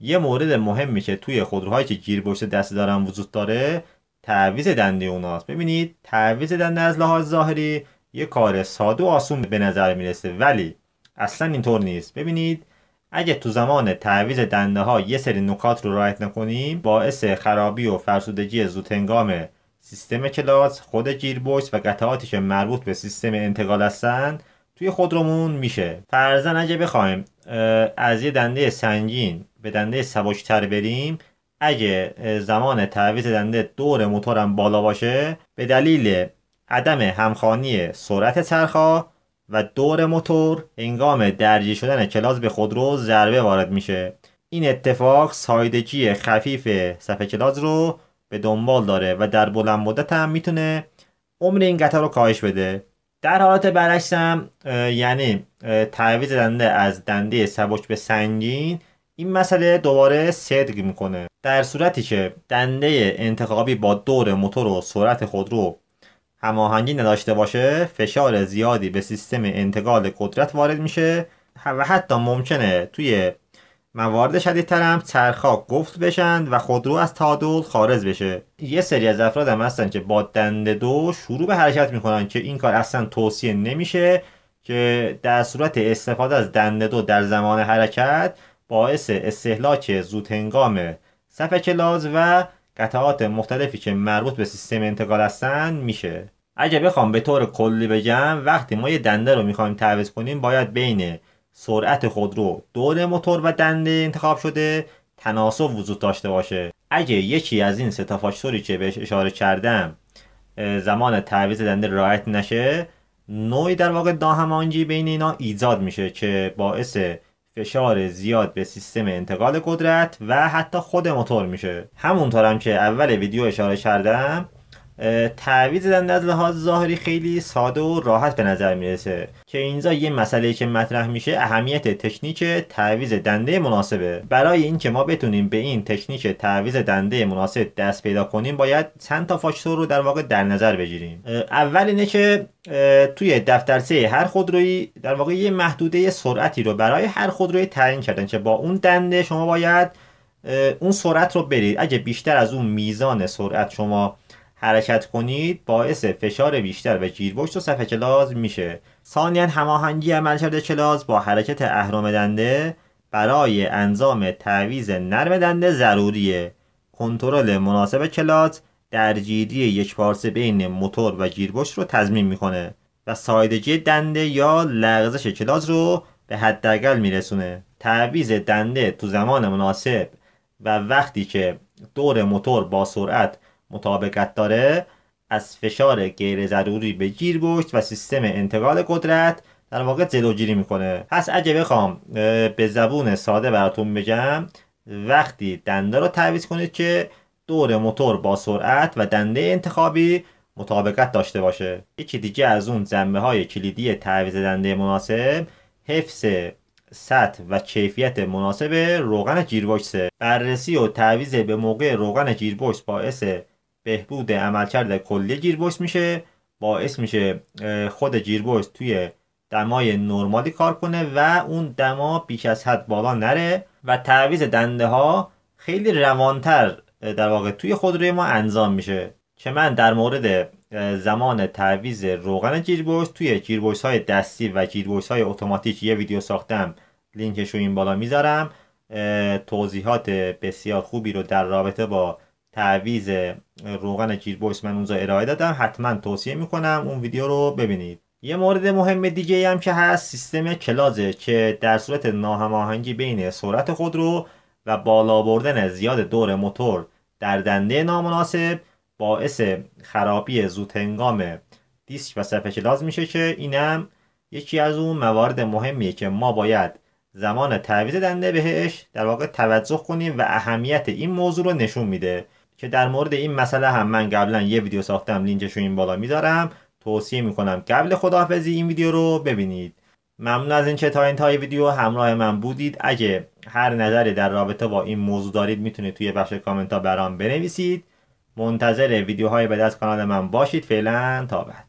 یه مورد مهمی که توی خودروهایی که گیربشت دست دارن وجود داره تعویز دنده اوناست ببینید تعویز دنده از لحاظ ظاهری یه کار ساده و آسون به نظر میرسه ولی اصلا اینطور نیست ببینید اگه تو زمان تعویز دنده ها یه سری نکات رو رعایت نکنیم باعث خرابی و فرسودگی هنگام سیستم کلاس خود گیربکس و قطعاتی که مربوط به سیستم انتقال هستند توی خودرومون میشه فرزن اگه بخوایم از یه دنده سنگین به دنده سبکتر بریم اگه زمان تعویز دنده دور موتورم بالا باشه به دلیل عدم همخانی سرعت چرخا و دور موتور هنگام درجی شدن کلاس به خودرو ضربه وارد میشه این اتفاق سایدگی خفیف صفحه کلاس رو به دنبال داره و در بلند مدت هم میتونه عمر این قطار رو کاهش بده در حالت برعکس یعنی تعویض دنده از دنده سبک به سنگین این مسئله دوباره صدق میکنه در صورتی که دنده انتخابی با دور موتور و سرعت خودرو هماهنگی نداشته باشه فشار زیادی به سیستم انتقال قدرت وارد میشه و حتی ممکنه توی موارد شدیدتر هم چرخا گفت بشن و خودرو از تعادل خارج بشه یه سری از افراد هم هستن که با دنده دو شروع به حرکت میکنن که این کار اصلا توصیه نمیشه که در صورت استفاده از دنده دو در زمان حرکت باعث استهلاک زود هنگام صف کلاز و قطعات مختلفی که مربوط به سیستم انتقال هستن میشه اگه بخوام به طور کلی بگم وقتی ما یه دنده رو میخوایم تعویض کنیم باید بین سرعت خودرو دور موتور و دنده انتخاب شده تناسب وجود داشته باشه اگه یکی از این سه تا فاکتوری که بهش اشاره کردم زمان تعویض دنده رعایت نشه نوعی در واقع داهمانجی بین اینا ایجاد میشه که باعث فشار زیاد به سیستم انتقال قدرت و حتی خود موتور میشه همونطورم که اول ویدیو اشاره کردم تعویض دنده از لحاظ ظاهری خیلی ساده و راحت به نظر میرسه که اینجا یه مسئله که مطرح میشه اهمیت تکنیک تعویض دنده مناسبه برای اینکه ما بتونیم به این تکنیک تعویض دنده مناسب دست پیدا کنیم باید چند تا فاکتور رو در واقع در نظر بگیریم اول اینه که توی دفترچه هر خودرویی در واقع یه محدوده سرعتی رو برای هر خودروی تعیین کردن که با اون دنده شما باید اون سرعت رو برید اگه بیشتر از اون میزان سرعت شما حرکت کنید باعث فشار بیشتر و جیربشت و صفحه کلاز میشه ثانیا هماهنگی عملکرد کلاس با حرکت اهرام دنده برای انظام تعویز نرم دنده ضروریه کنترل مناسب کلاز درگیری یک پارسه بین موتور و گیربشت رو تضمین میکنه و سایدگی دنده یا لغزش کلاز رو به حداقل میرسونه تعویز دنده تو زمان مناسب و وقتی که دور موتور با سرعت مطابقت داره از فشار غیر ضروری به گیرگشت و سیستم انتقال قدرت در واقع جلوگیری میکنه پس اگه بخوام به زبون ساده براتون بگم وقتی دنده رو تعویض کنید که دور موتور با سرعت و دنده انتخابی مطابقت داشته باشه یکی دیگه از اون زنبه های کلیدی تعویز دنده مناسب حفظ سطح و کیفیت مناسب روغن جیربکسه بررسی و تعویض به موقع روغن باعث بهبود عملکرد کلی جیربکس میشه باعث میشه خود جیربکس توی دمای نرمالی کار کنه و اون دما بیش از حد بالا نره و تعویز دنده ها خیلی روانتر در واقع توی خودروی ما انجام میشه که من در مورد زمان تعویز روغن جیربکس توی جیربکس های دستی و جیربکس های اتوماتیک یه ویدیو ساختم لینکش رو این بالا میذارم توضیحات بسیار خوبی رو در رابطه با تعویز روغن بویس من اونجا ارائه دادم حتما توصیه میکنم اون ویدیو رو ببینید یه مورد مهم دیگه هم که هست سیستم کلازه که در صورت ناهماهنگی بین سرعت خودرو و بالا بردن زیاد دور موتور در دنده نامناسب باعث خرابی زودهنگام دیسک و صفحه کلاز میشه که اینم یکی از اون موارد مهمیه که ما باید زمان تعویض دنده بهش در واقع توجه کنیم و اهمیت این موضوع رو نشون میده که در مورد این مسئله هم من قبلا یه ویدیو ساختم لینکش رو این بالا میذارم توصیه میکنم قبل خداحافظی این ویدیو رو ببینید ممنون از اینکه تا انتهای ویدیو همراه من بودید اگه هر نظری در رابطه با این موضوع دارید میتونید توی بخش کامنت ها برام بنویسید منتظر ویدیوهای بعد از کانال من باشید فعلا تا بعد